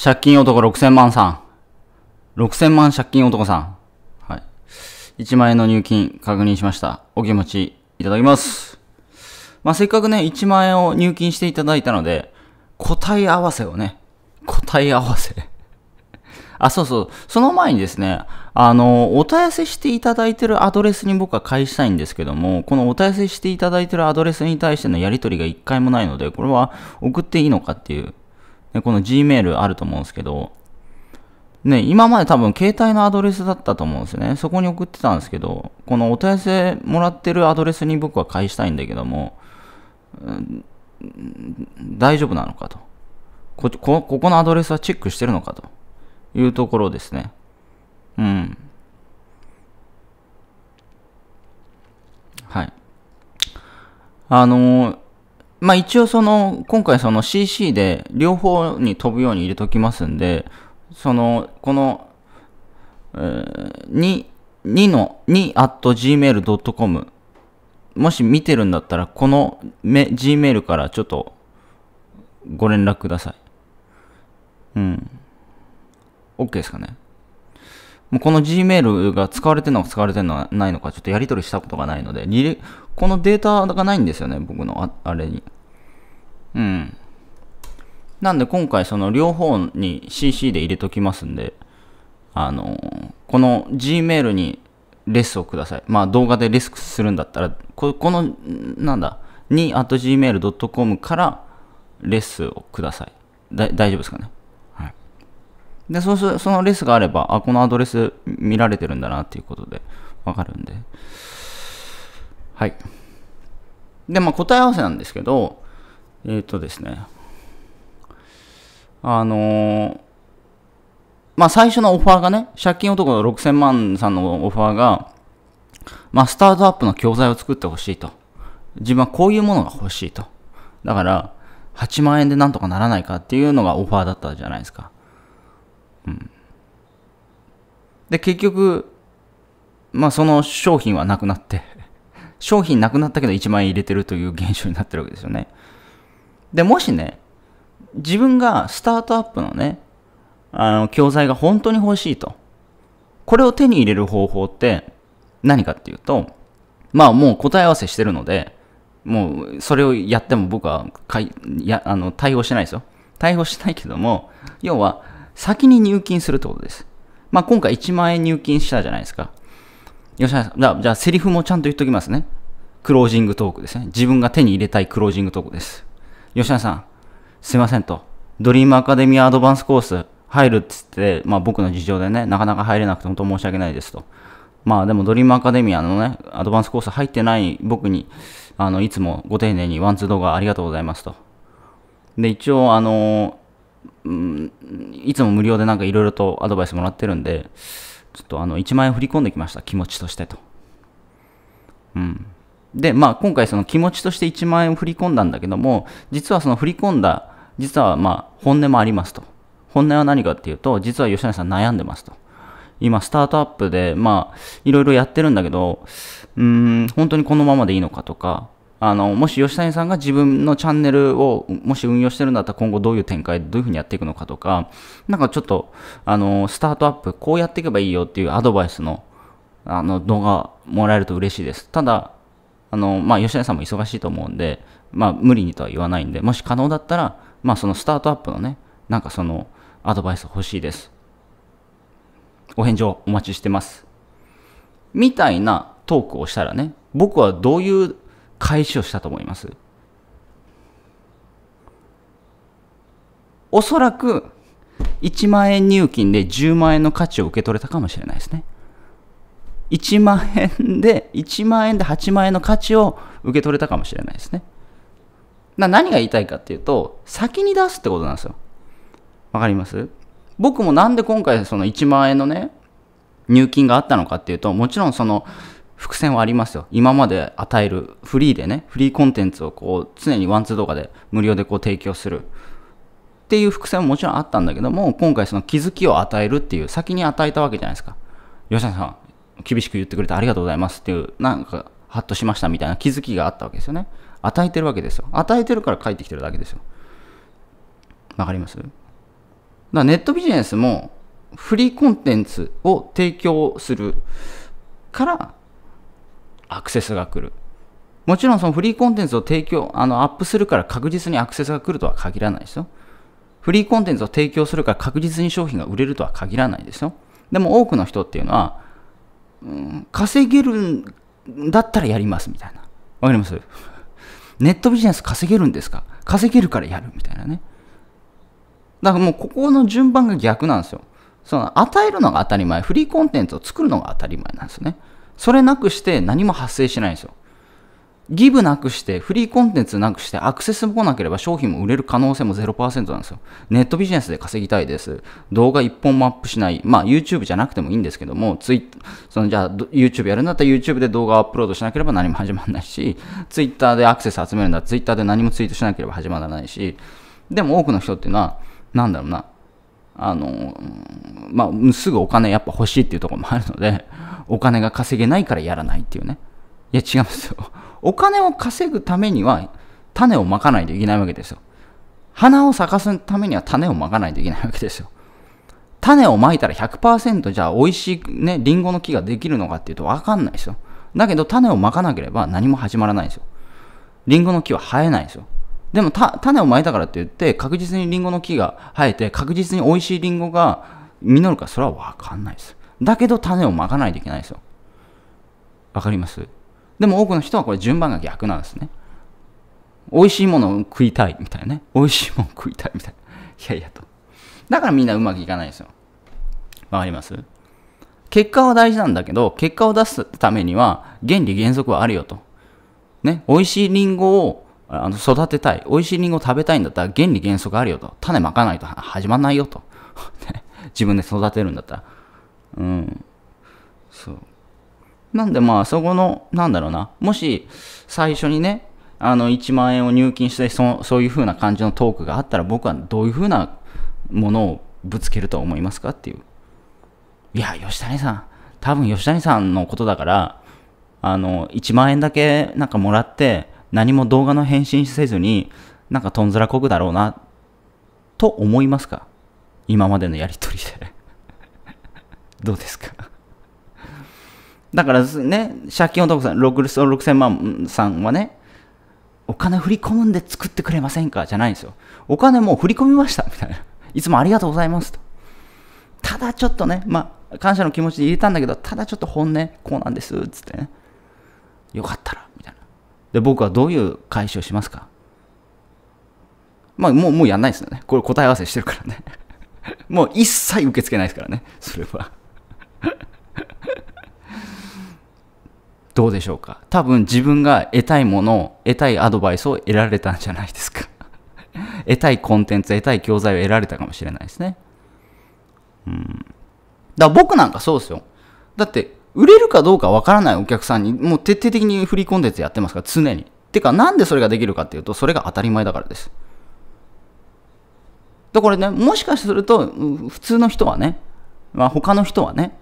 借金男6000万さん。6000万借金男さん。はい。1万円の入金確認しました。お気持ちいただきます。まあ、せっかくね、1万円を入金していただいたので、答え合わせをね、答え合わせ あ、そうそう。その前にですね、あの、お問い合わせしていただいてるアドレスに僕は返したいんですけども、このお問い合わせしていただいてるアドレスに対してのやり取りが一回もないので、これは送っていいのかっていうね、この Gmail あると思うんですけど、ね、今まで多分携帯のアドレスだったと思うんですよね。そこに送ってたんですけど、このお問い合わせもらってるアドレスに僕は返したいんだけども、うん、大丈夫なのかとこ。こ、ここのアドレスはチェックしてるのかというところですね。うん。はい。あのーまあ一応その、今回その CC で両方に飛ぶように入れときますんで、その、この、えー、2、2の 2.gmail.com もし見てるんだったら、このめ Gmail からちょっとご連絡ください。うん。OK ですかね。もうこの Gmail が使われてるのか使われてるのはないのか、ちょっとやり取りしたことがないので、このデータがないんですよね、僕のああれに。うん。なんで今回その両方に CC で入れときますんで、あの、この Gmail にレスをください。まあ動画でレスするんだったら、ここの、なんだ、に、at gmail.com からレスをください。大丈夫ですかねで、そうする、そのレスがあれば、あ、このアドレス見られてるんだなっていうことでわかるんで。はい。で、まあ答え合わせなんですけど、えっ、ー、とですね、あのー、まあ最初のオファーがね、借金男の6000万さんのオファーが、まあスタートアップの教材を作ってほしいと。自分はこういうものが欲しいと。だから、8万円でなんとかならないかっていうのがオファーだったじゃないですか。で、結局、まあその商品はなくなって、商品なくなったけど1万円入れてるという現象になってるわけですよね。で、もしね、自分がスタートアップのね、あの、教材が本当に欲しいと。これを手に入れる方法って何かっていうと、まあもう答え合わせしてるので、もうそれをやっても僕はかいやあの対応しないですよ。対応しないけども、要は先に入金するってことです。まあ、今回1万円入金したじゃないですか。吉田さん、じゃあ、じゃあセリフもちゃんと言っときますね。クロージングトークですね。自分が手に入れたいクロージングトークです。吉田さん、すいませんと。ドリームアカデミアアドバンスコース入るっつって、まあ僕の事情でね、なかなか入れなくて本当申し訳ないですと。まあでもドリームアカデミアのね、アドバンスコース入ってない僕に、あの、いつもご丁寧にワンツー動画ありがとうございますと。で、一応、あのうん、いつも無料でなんかいろいろとアドバイスもらってるんで、ちょっとあの、1万円振り込んできました。気持ちとしてと。うん。で、まあ今回その気持ちとして1万円を振り込んだんだけども、実はその振り込んだ、実はまあ本音もありますと。本音は何かっていうと、実は吉成さん悩んでますと。今、スタートアップで、まあ、いろいろやってるんだけど、うーん、本当にこのままでいいのかとか、あのもし吉谷さんが自分のチャンネルをもし運用してるんだったら今後どういう展開でどういうふうにやっていくのかとかなんかちょっとあのスタートアップこうやっていけばいいよっていうアドバイスのあの動画もらえると嬉しいですただあの、まあ、吉谷さんも忙しいと思うんで、まあ、無理にとは言わないんでもし可能だったら、まあ、そのスタートアップのねなんかそのアドバイス欲しいですお返事をお待ちしてますみたいなトークをしたらね僕はどういう開始をしたと思います。おそらく1万円入金で10万円の価値を受け取れたかもしれないですね。1万円で、1万円で8万円の価値を受け取れたかもしれないですね。な何が言いたいかっていうと、先に出すってことなんですよ。わかります僕もなんで今回その1万円のね、入金があったのかっていうと、もちろんその伏線はありますよ。今まで与える、フリーでね、フリーコンテンツをこう、常にワンツー動画で無料でこう提供する。っていう伏線ももちろんあったんだけども、今回その気づきを与えるっていう、先に与えたわけじゃないですか。吉田さん、厳しく言ってくれてありがとうございますっていう、なんか、ハッとしましたみたいな気づきがあったわけですよね。与えてるわけですよ。与えてるから帰ってきてるだけですよ。わかりますだからネットビジネスも、フリーコンテンツを提供するからアクセスが来る。もちろんそのフリーコンテンツを提供、あの、アップするから確実にアクセスが来るとは限らないですよ。フリーコンテンツを提供するから確実に商品が売れるとは限らないですよ。でも多くの人っていうのは、うん、稼げるんだったらやりますみたいな。わかりますネットビジネス稼げるんですか稼げるからやるみたいなね。だからもうここの順番が逆なんですよ。その与えるのが当たり前、フリーコンテンツを作るのが当たり前なんですね。それなくして何も発生しないんですよ。ギブなくして、フリーコンテンツなくして、アクセスもなければ商品も売れる可能性も0%なんですよ。ネットビジネスで稼ぎたいです。動画1本もアップしない。まあ YouTube じゃなくてもいいんですけども、ツイそのじゃあ YouTube やるんだったら YouTube で動画をアップロードしなければ何も始まらないし、Twitter でアクセス集めるんだったら Twitter で何もツイートしなければ始まらないし、でも多くの人っていうのは、なんだろうな、あの、まあ、すぐお金やっぱ欲しいっていうところもあるので、お金が稼げないからやらないっていうね。いや、違いますよ。お金を稼ぐためには、種をまかないといけないわけですよ。花を咲かすためには種をまかないといけないわけですよ。種をまいたら100%じゃあ美味しいね、りんごの木ができるのかっていうとわかんないですよ。だけど種をまかなければ何も始まらないですよ。りんごの木は生えないですよ。でも種をまいたからって言って確実にリンゴの木が生えて確実に美味しいリンゴが実るかそれは分かんないですだけど種をまかないといけないですよ分かりますでも多くの人はこれ順番が逆なんですね美味しいものを食いたいみたいなね美味しいもの食いたいみたいないやいやとだからみんなうまくいかないですよ分かります結果は大事なんだけど結果を出すためには原理原則はあるよとね美味しいリンゴをあの育てたい、美味しいリンゴ食べたいんだったら原理原則あるよと、種まかないと始まんないよと、自分で育てるんだったら。うん。そう。なんでまあ、そこの、なんだろうな、もし最初にね、あの1万円を入金してそ、そういう風な感じのトークがあったら、僕はどういう風なものをぶつけると思いますかっていう。いや、吉谷さん、多分吉谷さんのことだから、あの、1万円だけなんかもらって、何も動画の返信せずに、なんかとんずらこくだろうな、と思いますか今までのやりとりで どうですかだからね、借金男さん、6000万さんはね、お金振り込んで作ってくれませんかじゃないんですよ。お金もう振り込みましたみたいな。いつもありがとうございますと。ただちょっとね、まあ、感謝の気持ちで入れたんだけど、ただちょっと本音、こうなんです、つってね。よかったら、みたいな。で僕はどういう返しをしますかまあもうもうやんないですよねこれ答え合わせしてるからね もう一切受け付けないですからねそれは どうでしょうか多分自分が得たいものを、得たいアドバイスを得られたんじゃないですか 得たいコンテンツ得たい教材を得られたかもしれないですねうんだから僕なんかそうですよだって売れるかどうかわからないお客さんにもう徹底的にフリーコンテンツやってますから常に。てかなんでそれができるかっていうとそれが当たり前だからです。だからねもしかすると普通の人はね、まあ、他の人はね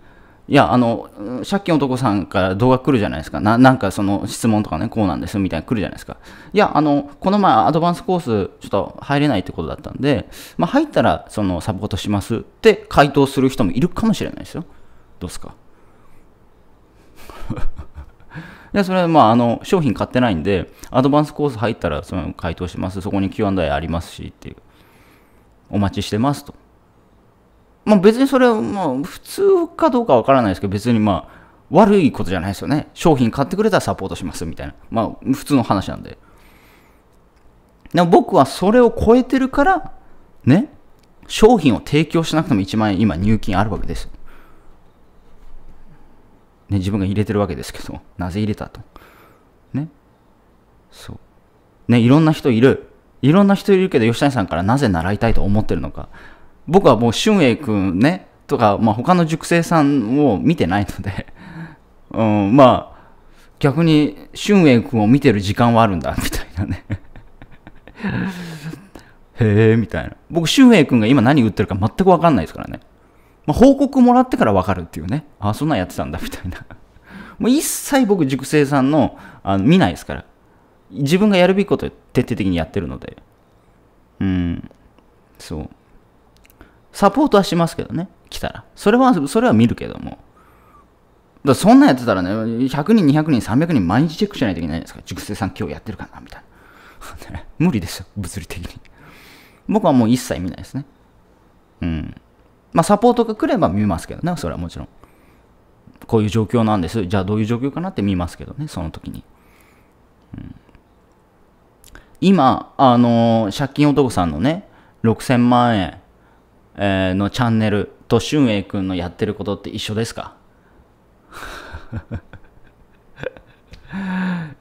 いやあの借金男さんから動画来るじゃないですかななんかその質問とかねこうなんですみたいに来るじゃないですかいやあのこの前アドバンスコースちょっと入れないってことだったんで、まあ、入ったらそのサポートしますって回答する人もいるかもしれないですよどうですか で、それはまあ、あの、商品買ってないんで、アドバンスコース入ったら、その回答します。そこに Q&A ありますしっていう。お待ちしてますと。まあ別にそれは、まあ普通かどうかわからないですけど、別にまあ、悪いことじゃないですよね。商品買ってくれたらサポートしますみたいな。まあ普通の話なんで。でも僕はそれを超えてるから、ね、商品を提供しなくても1万円今入金あるわけです。ね、自分が入れてるわけですけど、なぜ入れたと。ね。そう。ね、いろんな人いる。いろんな人いるけど、吉谷さんからなぜ習いたいと思ってるのか。僕はもう、俊英くんね、とか、まあ、他の塾生さんを見てないので うん、まあ、逆に、俊英くんを見てる時間はあるんだ、みたいなねへえ、みたいな。僕、俊英くんが今何言ってるか全くわかんないですからね。まあ、報告もらってから分かるっていうね。あ、そんなんやってたんだ、みたいな。もう一切僕、熟成さんのあの見ないですから。自分がやるべきことを徹底的にやってるので。うん。そう。サポートはしますけどね。来たら。それは、それは見るけども。だそんなんやってたらね、100人、200人、300人毎日チェックしないといけないんですか。熟成さん今日やってるかなみたいな。無理ですよ、物理的に。僕はもう一切見ないですね。うん。まあ、サポートが来れば見ますけどね、それはもちろん。こういう状況なんです。じゃあどういう状況かなって見ますけどね、その時に。うん、今、あのー、借金男さんのね、6000万円、えー、のチャンネルと俊英君のやってることって一緒ですか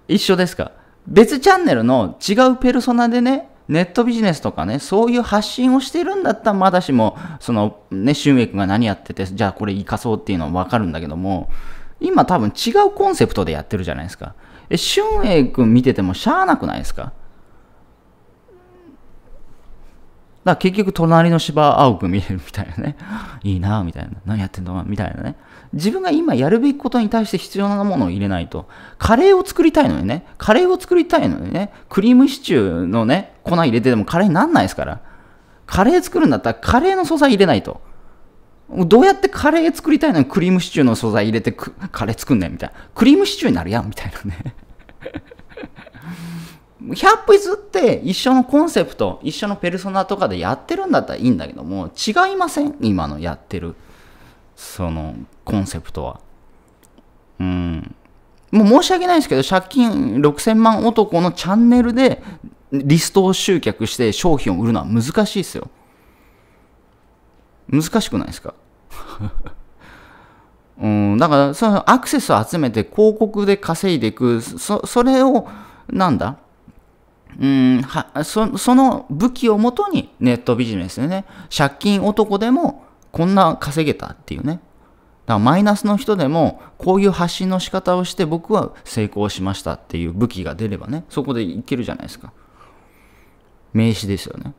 一緒ですか別チャンネルの違うペルソナでね、ネットビジネスとかね、そういう発信をしてるんだったらまだしも、そのね、俊英君が何やってて、じゃあこれ生かそうっていうのはわかるんだけども、今多分違うコンセプトでやってるじゃないですか。え、俊英君見ててもしゃあなくないですかだから結局隣の芝青く見えるみたいなね。いいなみたいな。何やってんだみたいなね。自分が今やるべきことに対して必要なものを入れないと。カレーを作りたいのにね。カレーを作りたいのにね。クリームシチューのね、粉入れてでもカレーになんないですから。カレー作るんだったらカレーの素材入れないと。どうやってカレー作りたいのにクリームシチューの素材入れてカレー作んねんみたいな。クリームシチューになるやんみたいなね100歩譲って一緒のコンセプト、一緒のペルソナとかでやってるんだったらいいんだけども、違いません今のやってる、そのコンセプトは。うん。もう申し訳ないですけど、借金6000万男のチャンネルでリストを集客して商品を売るのは難しいですよ。難しくないですか うん、だから、そのアクセスを集めて広告で稼いでいく、そそれを、なんだうんはそその武器をもとにネットビジネスでね、借金男でもこんな稼げたっていうね。だからマイナスの人でもこういう発信の仕方をして僕は成功しましたっていう武器が出ればね、そこでいけるじゃないですか。名詞ですよね。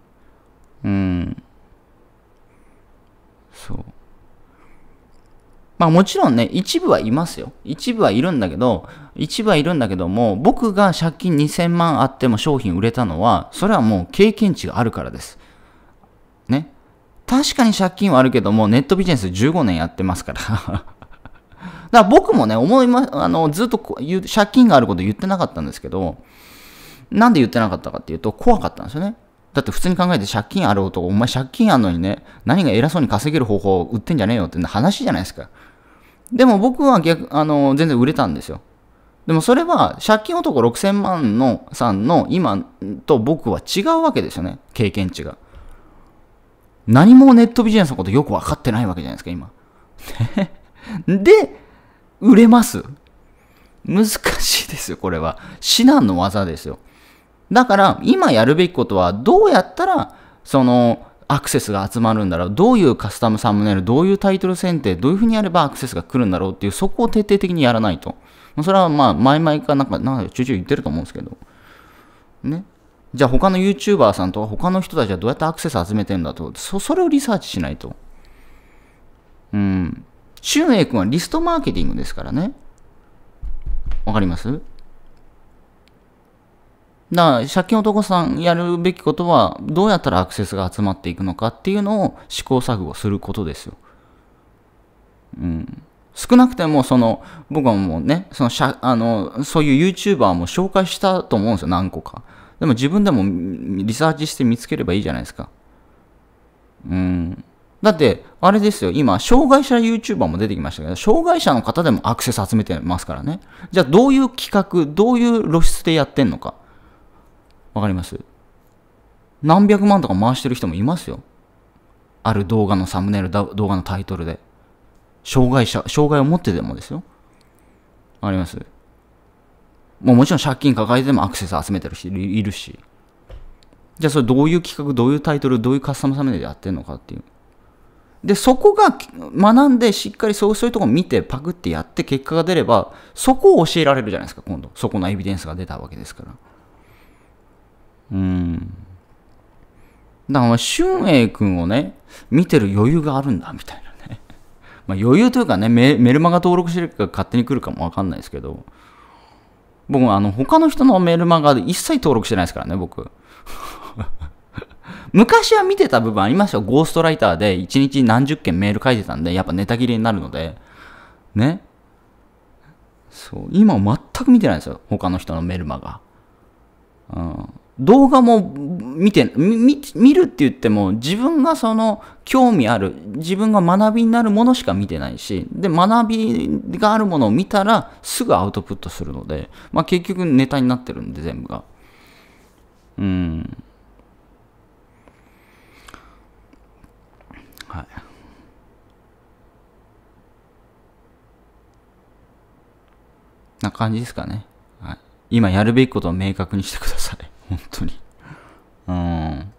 うん。そう。まあもちろんね、一部はいますよ。一部はいるんだけど、一部はいるんだけども、僕が借金2000万あっても商品売れたのは、それはもう経験値があるからです。ね。確かに借金はあるけども、ネットビジネス15年やってますから。だから僕もね、思いま、あの、ずっと借金があること言ってなかったんですけど、なんで言ってなかったかっていうと、怖かったんですよね。だって普通に考えて借金ある男、お前借金あんのにね、何が偉そうに稼げる方法を売ってんじゃねえよって話じゃないですか。でも僕は逆、あの、全然売れたんですよ。でもそれは借金男6000万のさんの今と僕は違うわけですよね。経験値が。何もネットビジネスのことよくわかってないわけじゃないですか、今。で、売れます難しいですよ、これは。至難の技ですよ。だから、今やるべきことは、どうやったら、その、アクセスが集まるんだろうどういうカスタムサムネイルどういうタイトル選定どういうふうにやればアクセスが来るんだろうっていうそこを徹底的にやらないとそれはまあ前々からなんかなんかちょいちょい言ってると思うんですけどねじゃあ他の YouTuber さんとか他の人たちはどうやってアクセス集めてるんだとそそれをリサーチしないとうん俊英君はリストマーケティングですからねわかりますだから借金男さんやるべきことはどうやったらアクセスが集まっていくのかっていうのを試行錯誤することですよ。うん、少なくてもその僕はもうねそのしゃあのそういう YouTuber も紹介したと思うんですよ何個か。でも自分でもリサーチして見つければいいじゃないですか。うん。だって、あれですよ、今、障害者 YouTuber も出てきましたけど、障害者の方でもアクセス集めてますからね。じゃあ、どういう企画、どういう露出でやってんのか。わかります何百万とか回してる人もいますよ。ある動画のサムネイル、動画のタイトルで。障害者、障害を持ってでもですよ。わかりますもうもちろん借金抱えてでもアクセス集めてる人いるし。じゃあそれどういう企画、どういうタイトル、どういうカスタムサムネでやってるのかっていう。で、そこが学んで、しっかりそうそういうとこ見て、パクってやって結果が出れば、そこを教えられるじゃないですか、今度。そこのエビデンスが出たわけですから。うん。だから、俊英君をね、見てる余裕があるんだ、みたいなね。まあ、余裕というかねメ、ルマガ登録してるか勝手に来るかもわかんないですけど、僕、あの、他の人のメルマガで一切登録してないですからね、僕。昔は見てた部分ありましたよ。ゴーストライターで1日何十件メール書いてたんで、やっぱネタ切れになるので、ね。そう、今全く見てないんですよ。他の人のメルマガ。うん。動画も見て見、見るって言っても、自分がその興味ある、自分が学びになるものしか見てないし、で、学びがあるものを見たら、すぐアウトプットするので、まあ結局ネタになってるんで、全部が。うん。はい。な感じですかね。はい、今やるべきことを明確にしてください。本当に。うん。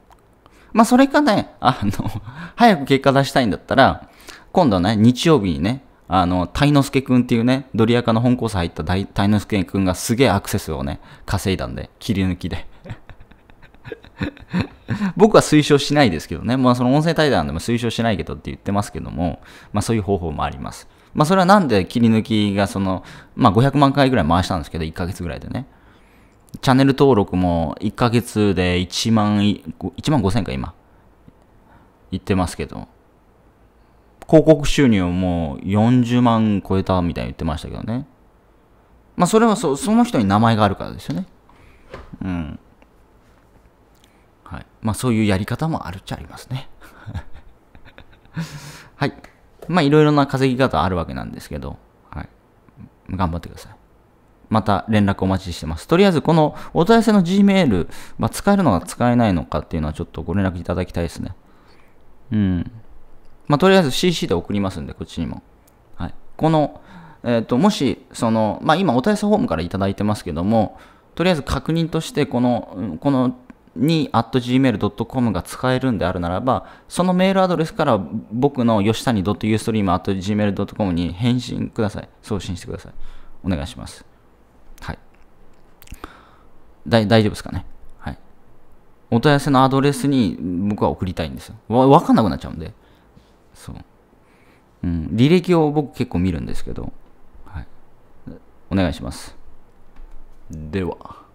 まあ、それかね、あの、早く結果出したいんだったら、今度はね、日曜日にね、あの、タイノスケくんっていうね、ドリアカの本コース入ったタイノスケくんがすげえアクセスをね、稼いだんで、切り抜きで。僕は推奨しないですけどね、まあその音声対談でも推奨しないけどって言ってますけども、まあそういう方法もあります。まあそれはなんで切り抜きがその、まあ500万回ぐらい回したんですけど、1ヶ月ぐらいでね。チャンネル登録も1ヶ月で1万、1万5千か今。言ってますけど。広告収入も40万超えたみたいに言ってましたけどね。まあそれはそその人に名前があるからですよね。うん。はい。まあそういうやり方もあるっちゃありますね。はい。まあいろいろな稼ぎ方あるわけなんですけど、はい。頑張ってください。また連絡お待ちしてます。とりあえず、このお問い合わせの Gmail、まあ、使えるのか使えないのかっていうのはちょっとご連絡いただきたいですね。うん。まあ、とりあえず CC で送りますんで、こっちにも。はい。この、えっ、ー、と、もし、その、まあ、今お問い合わせフォームからいただいてますけども、とりあえず確認として、この、この、にット gmail.com が使えるんであるならば、そのメールアドレスから僕の吉谷 .ustream gmail.com に返信ください。送信してください。お願いします。はい。だ大丈夫ですかね。はい。お問い合わせのアドレスに僕は送りたいんですよ。わ、わかんなくなっちゃうんで。そう。うん。履歴を僕結構見るんですけど。はい。お願いします。では。